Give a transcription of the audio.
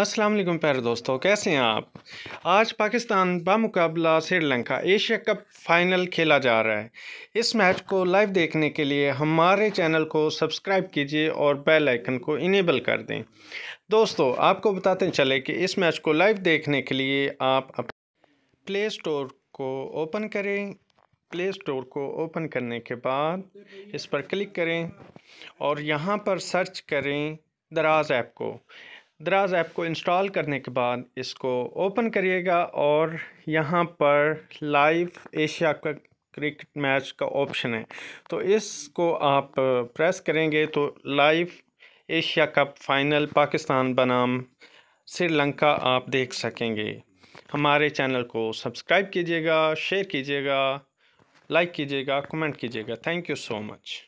असलम प्यारे दोस्तों कैसे हैं आप आज पाकिस्तान बामुकाबला श्रीलंका एशिया कप फाइनल खेला जा रहा है इस मैच को लाइव देखने के लिए हमारे चैनल को सब्सक्राइब कीजिए और बेल आइकन को इनेबल कर दें दोस्तों आपको बताते चले कि इस मैच को लाइव देखने के लिए आप प्ले स्टोर को ओपन करें प्ले स्टोर को ओपन करने के बाद इस पर क्लिक करें और यहाँ पर सर्च करें दराज ऐप को दराज ऐप को इंस्टॉल करने के बाद इसको ओपन करिएगा और यहाँ पर लाइव एशिया का क्रिकेट मैच का ऑप्शन है तो इसको आप प्रेस करेंगे तो live Asia cup final Pakistan बनाम श्रीलंका आप देख सकेंगे हमारे चैनल को सब्सक्राइब कीजिएगा शेयर कीजिएगा लाइक कीजिएगा कमेंट कीजिएगा थैंक यू सो मच